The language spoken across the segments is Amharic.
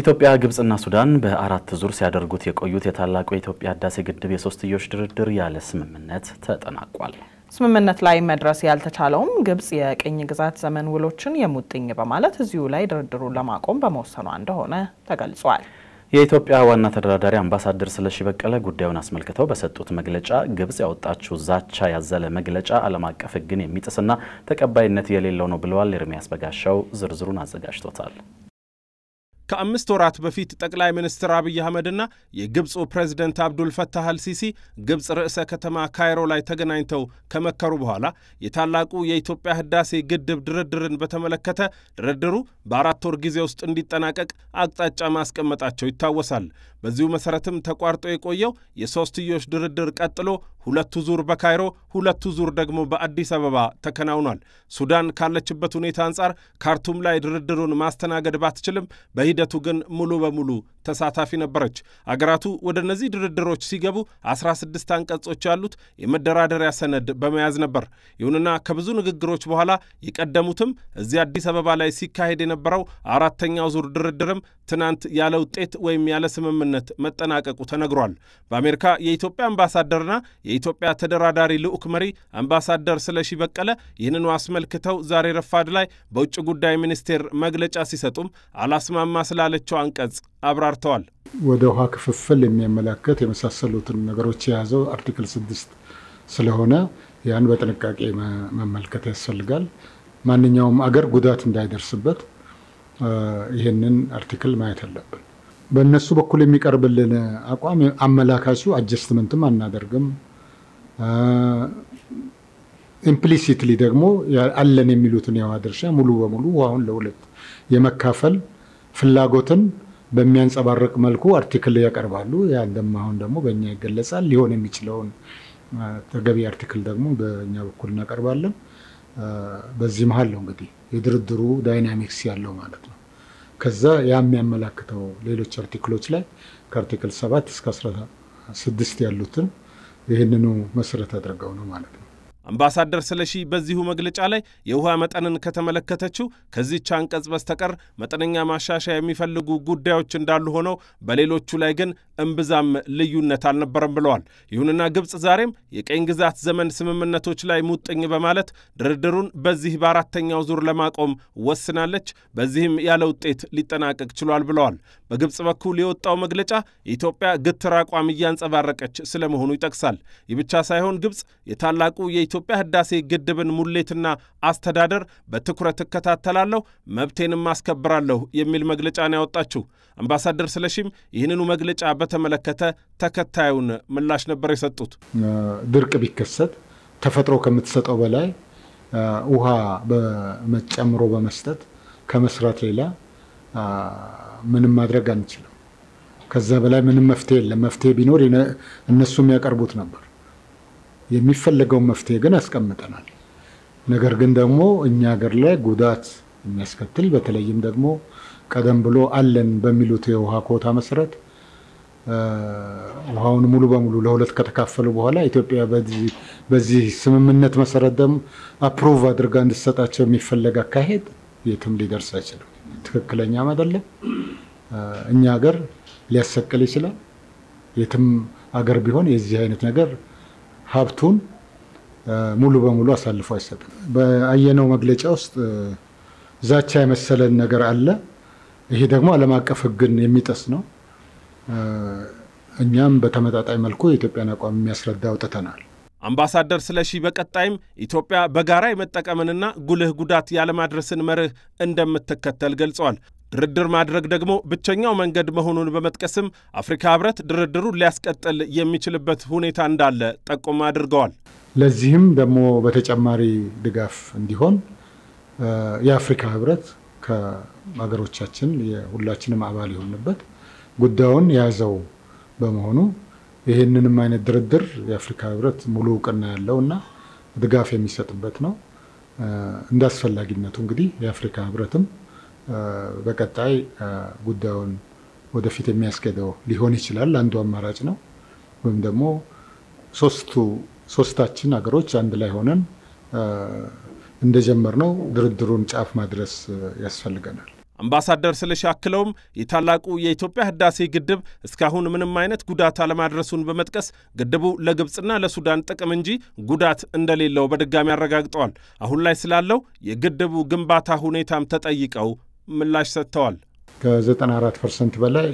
ኢትዮጵያ፣ ግብጽና ሱዳን በአራት ዙር ሲያደርጉት የቆዩት የታላቁ የኢትዮጵያ ህዳሴ ግድብ የሶስትዮሽ ድርድር ያለ ስምምነት ተጠናቋል። ስምምነት ላይ መድረስ ያልተቻለውም ግብጽ የቅኝ ግዛት ዘመን ውሎችን የሙጥኝ በማለት እዚሁ ላይ ድርድሩን ለማቆም በመወሰኗ እንደሆነ ተገልጿል። የኢትዮጵያ ዋና ተደራዳሪ አምባሳደር ስለሺ በቀለ ጉዳዩን አስመልክተው በሰጡት መግለጫ ግብጽ ያወጣችው ዛቻ ያዘለ መግለጫ ዓለም አቀፍ ሕግን የሚጥስና ተቀባይነት የሌለው ነው ብለዋል። ኤርሚያስ በጋሻው ዝርዝሩን አዘጋጅቶታል። ከአምስት ወራት በፊት ጠቅላይ ሚኒስትር አብይ አህመድና የግብፁ ፕሬዚደንት አብዱልፈታህ አልሲሲ ግብፅ ርዕሰ ከተማ ካይሮ ላይ ተገናኝተው ከመከሩ በኋላ የታላቁ የኢትዮጵያ ህዳሴ ግድብ ድርድርን በተመለከተ ድርድሩ በአራት ወር ጊዜ ውስጥ እንዲጠናቀቅ አቅጣጫ ማስቀመጣቸው ይታወሳል። በዚሁ መሰረትም ተቋርጦ የቆየው የሶስትዮሽ ድርድር ቀጥሎ ሁለቱ ዙር በካይሮ ሁለቱ ዙር ደግሞ በአዲስ አበባ ተከናውኗል። ሱዳን ካለችበት ሁኔታ አንጻር ካርቱም ላይ ድርድሩን ማስተናገድ ባትችልም በሂ ሂደቱ ግን ሙሉ በሙሉ ተሳታፊ ነበረች። አገራቱ ወደ እነዚህ ድርድሮች ሲገቡ 16 አንቀጾች ያሉት የመደራደሪያ ሰነድ በመያዝ ነበር። ይሁንና ከብዙ ንግግሮች በኋላ የቀደሙትም እዚህ አዲስ አበባ ላይ ሲካሄድ የነበረው አራተኛው ዙር ድርድርም ትናንት ያለ ውጤት ወይም ያለ ስምምነት መጠናቀቁ ተነግሯል። በአሜሪካ የኢትዮጵያ አምባሳደርና የኢትዮጵያ ተደራዳሪ ልዑክ መሪ አምባሳደር ስለሺ በቀለ ይህንኑ አስመልክተው ዛሬ ረፋድ ላይ በውጭ ጉዳይ ሚኒስቴር መግለጫ ሲሰጡም አላስማማ ስላለችው አንቀጽ አብራርተዋል። ወደ ውሃ ክፍፍል የሚያመላክት የመሳሰሉትን ነገሮች የያዘው አርቲክል ስድስት ስለሆነ ያን በጥንቃቄ መመልከት ያስፈልጋል። ማንኛውም አገር ጉዳት እንዳይደርስበት ይህንን አርቲክል ማየት አለብን። በእነሱ በኩል የሚቀርብልን አቋም አመላካቹ አጀስትመንትም አናደርግም፣ ኢምፕሊሲትሊ ደግሞ አለን የሚሉትን የውሃ ድርሻ ሙሉ በሙሉ ውሃውን ለሁለት የመካፈል ፍላጎትን በሚያንጸባርቅ መልኩ አርቲክል ያቀርባሉ። ያ አሁን ደግሞ በእኛ ይገለጻል። ሊሆን የሚችለውን ተገቢ አርቲክል ደግሞ በእኛ በኩል እናቀርባለን። በዚህ መሀል ነው እንግዲህ የድርድሩ ዳይናሚክስ ያለው ማለት ነው። ከዛ ያ የሚያመላክተው ሌሎች አርቲክሎች ላይ ከአርቲክል ሰባት እስከ አስራ ስድስት ያሉትን ይህንኑ መሰረት አድርገው ነው ማለት ነው። አምባሳደር ስለሺ በዚሁ መግለጫ ላይ የውሃ መጠንን ከተመለከተችው ከዚች አንቀጽ በስተቀር መጠነኛ ማሻሻያ የሚፈልጉ ጉዳዮች እንዳሉ ሆነው በሌሎቹ ላይ ግን እምብዛም ልዩነት አልነበረም ብለዋል። ይሁንና ግብፅ ዛሬም የቀኝ ግዛት ዘመን ስምምነቶች ላይ ሙጥኝ በማለት ድርድሩን በዚህ በአራተኛው ዙር ለማቆም ወስናለች። በዚህም ያለ ውጤት ሊጠናቀቅ ችሏል ብለዋል። በግብፅ በኩል የወጣው መግለጫ የኢትዮጵያ ግትር አቋም እያንጸባረቀች ስለመሆኑ ይጠቅሳል። ይህ ብቻ ሳይሆን ግብፅ የታላቁ የኢትዮ የኢትዮጵያ ህዳሴ ግድብን ሙሌትና አስተዳደር በትኩረት እከታተላለሁ፣ መብቴንም አስከብራለሁ የሚል መግለጫን ያወጣችው አምባሳደር ስለሺም ይህንኑ መግለጫ በተመለከተ ተከታዩን ምላሽ ነበር የሰጡት። ድርቅ ቢከሰት ተፈጥሮ ከምትሰጠው በላይ ውሃ በመጨምሮ በመስጠት ከመስራት ሌላ ምንም ማድረግ አንችልም። ከዛ በላይ ምንም መፍትሄ የለም። መፍትሄ ቢኖር እነሱ የሚያቀርቡት ነበር። የሚፈለገውን መፍትሄ ግን አስቀምጠናል። ነገር ግን ደግሞ እኛ ሀገር ላይ ጉዳት የሚያስከትል በተለይም ደግሞ ቀደም ብሎ አለን በሚሉት የውሃ ኮታ መሰረት ውሃውን ሙሉ በሙሉ ለሁለት ከተካፈሉ በኋላ ኢትዮጵያ በዚህ ስምምነት መሰረት ደግሞ አፕሩቭ አድርጋ እንድሰጣቸው የሚፈለግ አካሄድ የትም ሊደርስ አይችልም። ትክክለኛም አይደለም። እኛ ሀገር ሊያሰቅል ይችላል። የትም አገር ቢሆን የዚህ አይነት ነገር ሀብቱን ሙሉ በሙሉ አሳልፎ አይሰጥም። በአየነው መግለጫ ውስጥ ዛቻ የመሰለን ነገር አለ። ይሄ ደግሞ ዓለም አቀፍ ሕግን የሚጥስ ነው። እኛም በተመጣጣኝ መልኩ የኢትዮጵያን አቋም የሚያስረዳ አውጥተናል። አምባሳደር ስለሺ በቀጣይም ኢትዮጵያ በጋራ የመጠቀምንና ጉልህ ጉዳት ያለማድረስን መርህ እንደምትከተል ገልጸዋል። ድርድር ማድረግ ደግሞ ብቸኛው መንገድ መሆኑን በመጥቀስም አፍሪካ ህብረት ድርድሩን ሊያስቀጥል የሚችልበት ሁኔታ እንዳለ ጠቁም አድርገዋል። ለዚህም ደግሞ በተጨማሪ ድጋፍ እንዲሆን የአፍሪካ ህብረት ከሀገሮቻችን የሁላችንም አባል የሆንበት ጉዳዩን የያዘው በመሆኑ ይህንንም አይነት ድርድር የአፍሪካ ህብረት ሙሉ እውቅና ያለው እና ድጋፍ የሚሰጥበት ነው። እንደ አስፈላጊነቱ እንግዲህ የአፍሪካ ህብረትም በቀጣይ ጉዳዩን ወደፊት የሚያስኬደው ሊሆን ይችላል። አንዱ አማራጭ ነው። ወይም ደግሞ ሶስቱ ሶስታችን ሀገሮች አንድ ላይ ሆነን እንደጀመርነው ድርድሩን ጫፍ ማድረስ ያስፈልገናል። አምባሳደር ስለሺ አክለውም የታላቁ የኢትዮጵያ ህዳሴ ግድብ እስካሁን ምንም አይነት ጉዳት አለማድረሱን በመጥቀስ ግድቡ ለግብፅና ለሱዳን ጥቅም እንጂ ጉዳት እንደሌለው በድጋሚ አረጋግጠዋል። አሁን ላይ ስላለው የግድቡ ግንባታ ሁኔታም ተጠይቀው ምላሽ ሰጥተዋል። ከ94 ፐርሰንት በላይ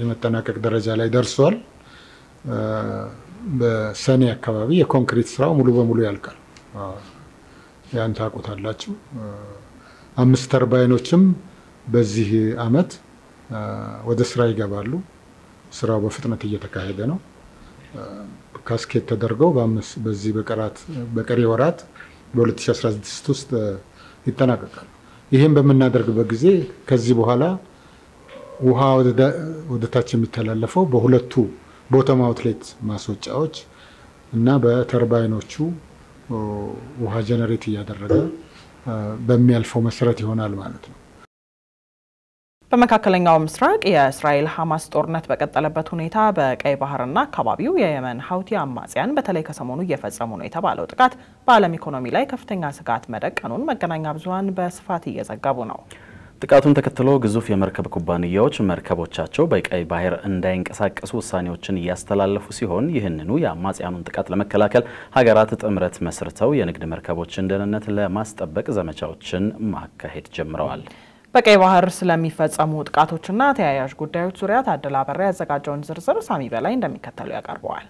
የመጠናቀቅ ደረጃ ላይ ደርሷል። በሰኔ አካባቢ የኮንክሪት ስራው ሙሉ በሙሉ ያልቃል። ያን ታውቁታላችሁ። አምስት ተርባይኖችም በዚህ አመት ወደ ስራ ይገባሉ። ስራው በፍጥነት እየተካሄደ ነው። ካስኬት ተደርገው በዚህ በቀሪ ወራት በ2016 ውስጥ ይጠናቀቃሉ። ይህን በምናደርግበት ጊዜ ከዚህ በኋላ ውሃ ወደ ታች የሚተላለፈው በሁለቱ ቦተም አውትሌት ማስወጫዎች እና በተርባይኖቹ ውሃ ጀነሬት እያደረገ በሚያልፈው መሰረት ይሆናል ማለት ነው። በመካከለኛው ምስራቅ የእስራኤል ሐማስ ጦርነት በቀጠለበት ሁኔታ በቀይ ባህርና አካባቢው የየመን ሀውቲ አማጽያን በተለይ ከሰሞኑ እየፈጸሙ ነው የተባለው ጥቃት በዓለም ኢኮኖሚ ላይ ከፍተኛ ስጋት መደቀኑን መገናኛ ብዙኃን በስፋት እየዘገቡ ነው። ጥቃቱን ተከትሎ ግዙፍ የመርከብ ኩባንያዎች መርከቦቻቸው በቀይ ባህር እንዳይንቀሳቀሱ ውሳኔዎችን እያስተላለፉ ሲሆን ይህንኑ የአማጽያኑን ጥቃት ለመከላከል ሀገራት ጥምረት መስርተው የንግድ መርከቦችን ደህንነት ለማስጠበቅ ዘመቻዎችን ማካሄድ ጀምረዋል። በቀይ ባህር ስለሚፈጸሙ ጥቃቶችና ተያያዥ ጉዳዮች ዙሪያ ታደለ አበራ ያዘጋጀውን ዝርዝር ሳሚ በላይ እንደሚከተሉ ያቀርበዋል።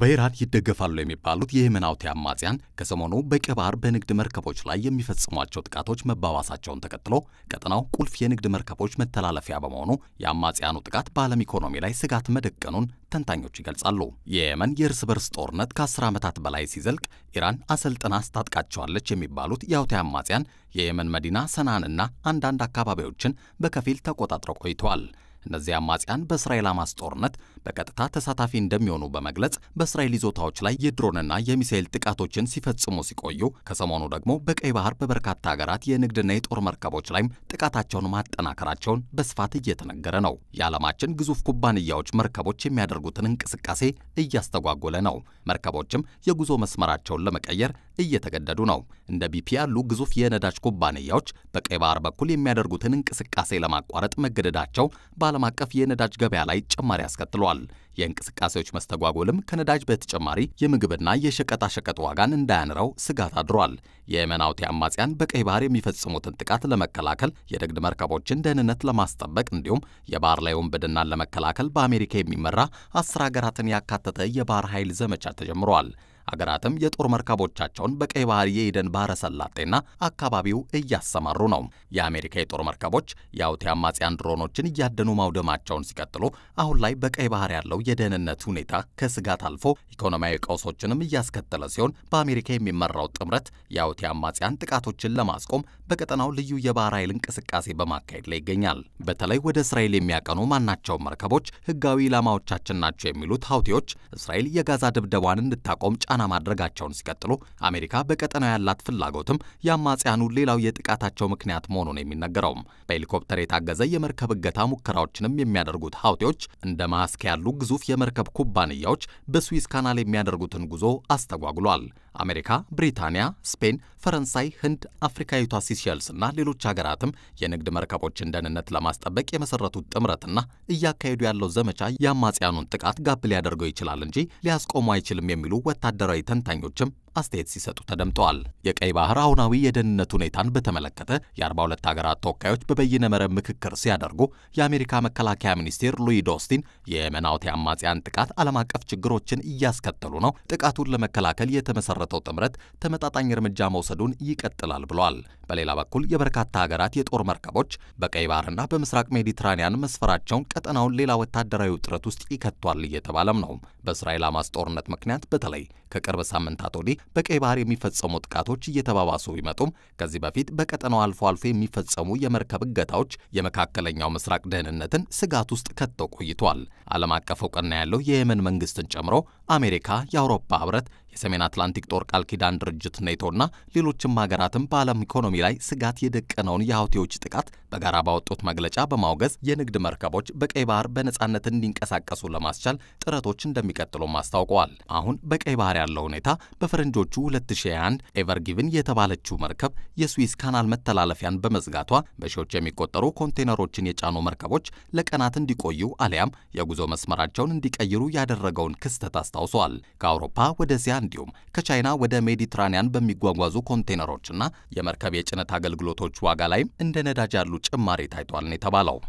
በኢራን ይደገፋሉ የሚባሉት የየመናውቲ አማጽያን ከሰሞኑ በቀባር በንግድ መርከቦች ላይ የሚፈጽሟቸው ጥቃቶች መባባሳቸውን ተከትሎ ቀጠናው ቁልፍ የንግድ መርከቦች መተላለፊያ በመሆኑ የአማጽያኑ ጥቃት በዓለም ኢኮኖሚ ላይ ስጋት መደቀኑን ተንታኞች ይገልጻሉ። የየመን የእርስ በርስ ጦርነት 10 ዓመታት በላይ ሲዘልቅ ኢራን አሰልጥና አስታጥቃቸዋለች የሚባሉት የአውቲ አማጽያን የየመን መዲና ሰናንና አንዳንድ አካባቢዎችን በከፊል ተቆጣጥረው ቆይተዋል። እነዚህ አማጽያን በእስራኤል ሐማስ ጦርነት በቀጥታ ተሳታፊ እንደሚሆኑ በመግለጽ በእስራኤል ይዞታዎች ላይ የድሮንና የሚሳኤል ጥቃቶችን ሲፈጽሙ ሲቆዩ ከሰሞኑ ደግሞ በቀይ ባህር በበርካታ ሀገራት የንግድና የጦር መርከቦች ላይም ጥቃታቸውን ማጠናከራቸውን በስፋት እየተነገረ ነው። የዓለማችን ግዙፍ ኩባንያዎች መርከቦች የሚያደርጉትን እንቅስቃሴ እያስተጓጎለ ነው። መርከቦችም የጉዞ መስመራቸውን ለመቀየር እየተገደዱ ነው። እንደ ቢፒ ያሉ ግዙፍ የነዳጅ ኩባንያዎች በቀይ ባህር በኩል የሚያደርጉትን እንቅስቃሴ ለማቋረጥ መገደዳቸው በዓለም አቀፍ የነዳጅ ገበያ ላይ ጭማሪ አስከትሏል። የእንቅስቃሴዎች መስተጓጎልም ከነዳጅ በተጨማሪ የምግብና የሸቀጣሸቀጥ ዋጋን እንዳያንረው ስጋት አድሯል። የየመን ሁቲ አማጽያን በቀይ ባህር የሚፈጽሙትን ጥቃት ለመከላከል የንግድ መርከቦችን ደህንነት ለማስጠበቅ እንዲሁም የባህር ላይ ወንብድናን ለመከላከል በአሜሪካ የሚመራ አስር ሀገራትን ያካተተ የባህር ኃይል ዘመቻ ተጀምሯል። አገራትም የጦር መርከቦቻቸውን በቀይ ባህር የኤደን ባህረ ሰላጤና አካባቢው እያሰማሩ ነው። የአሜሪካ የጦር መርከቦች የአውቲ አማጽያን ድሮኖችን እያደኑ ማውደማቸውን ሲቀጥሉ አሁን ላይ በቀይ ባህር ያለው የደህንነት ሁኔታ ከስጋት አልፎ ኢኮኖሚያዊ ቀውሶችንም እያስከተለ ሲሆን በአሜሪካ የሚመራው ጥምረት የአውቲ አማጽያን ጥቃቶችን ለማስቆም በቀጠናው ልዩ የባህር ኃይል እንቅስቃሴ በማካሄድ ላይ ይገኛል። በተለይ ወደ እስራኤል የሚያቀኑ ማናቸውም መርከቦች ህጋዊ ኢላማዎቻችን ናቸው የሚሉት ሀውቲዎች እስራኤል የጋዛ ድብደቧን እንድታቆም ጫ ጫና ማድረጋቸውን ሲቀጥሉ አሜሪካ በቀጠናው ያላት ፍላጎትም የአማጽያኑ ሌላው የጥቃታቸው ምክንያት መሆኑን የሚነገረውም በሄሊኮፕተር የታገዘ የመርከብ እገታ ሙከራዎችንም የሚያደርጉት ሀውቴዎች እንደ ማስክ ያሉ ግዙፍ የመርከብ ኩባንያዎች በስዊስ ካናል የሚያደርጉትን ጉዞ አስተጓጉሏል። አሜሪካ፣ ብሪታንያ፣ ስፔን፣ ፈረንሳይ፣ ህንድ፣ አፍሪካዊቷ ሲሸልስ እና ሌሎች ሀገራትም የንግድ መርከቦችን ደህንነት ለማስጠበቅ የመሰረቱት ጥምረትና እያካሄዱ ያለው ዘመቻ የአማጽያኑን ጥቃት ጋብ ሊያደርገው ይችላል እንጂ ሊያስቆሙ አይችልም የሚሉ ወታደ tờ rời thân thành 1 chấm. አስተያየት ሲሰጡ ተደምጠዋል። የቀይ ባህር አሁናዊ የደህንነት ሁኔታን በተመለከተ የ42 ሀገራት ተወካዮች በበይነ መረብ ምክክር ሲያደርጉ የአሜሪካ መከላከያ ሚኒስቴር ሉዊ ዶስቲን የየመን አማጽያን ጥቃት ዓለም አቀፍ ችግሮችን እያስከተሉ ነው፣ ጥቃቱን ለመከላከል የተመሰረተው ጥምረት ተመጣጣኝ እርምጃ መውሰዱን ይቀጥላል ብሏል። በሌላ በኩል የበርካታ ሀገራት የጦር መርከቦች በቀይ ባህርና በምስራቅ ሜዲትራኒያን መስፈራቸውን ቀጠናውን ሌላ ወታደራዊ ውጥረት ውስጥ ይከቷል እየተባለም ነው። በእስራኤል ሐማስ ጦርነት ምክንያት በተለይ ከቅርብ ሳምንታት ወዲህ በቀይ ባህር የሚፈጸሙ ጥቃቶች እየተባባሱ ቢመጡም ከዚህ በፊት በቀጠናው አልፎ አልፎ የሚፈጸሙ የመርከብ እገታዎች የመካከለኛው ምስራቅ ደህንነትን ስጋት ውስጥ ከተው ቆይቷል። ዓለም አቀፍ እውቅና ያለው የየመን መንግስትን ጨምሮ አሜሪካ፣ የአውሮፓ ህብረት፣ የሰሜን አትላንቲክ ጦር ቃል ኪዳን ድርጅት ኔቶና ሌሎችም ሀገራትም በዓለም ኢኮኖሚ ላይ ስጋት የደቀነውን የሀውቲዎች ጥቃት በጋራ ባወጡት መግለጫ በማውገዝ የንግድ መርከቦች በቀይ ባህር በነፃነት እንዲንቀሳቀሱ ለማስቻል ጥረቶች እንደሚቀጥሉም አስታውቀዋል። አሁን በቀይ ባህር ያለው ሁኔታ በፈረንጆቹ 2021 ኤቨርጊቭን የተባለችው መርከብ የስዊስ ካናል መተላለፊያን በመዝጋቷ በሺዎች የሚቆጠሩ ኮንቴነሮችን የጫኑ መርከቦች ለቀናት እንዲቆዩ አሊያም የጉዞ መስመራቸውን እንዲቀይሩ ያደረገውን ክስተት አስታውሷል። ከአውሮፓ ወደዚያ እንዲሁም ከቻይና ወደ ሜዲትራኒያን በሚጓጓዙ ኮንቴነሮችና የመርከብ የጭነት አገልግሎቶች ዋጋ ላይም እንደ ነዳጅ ያሉ ጭማሪ ታይቷል ነው የተባለው።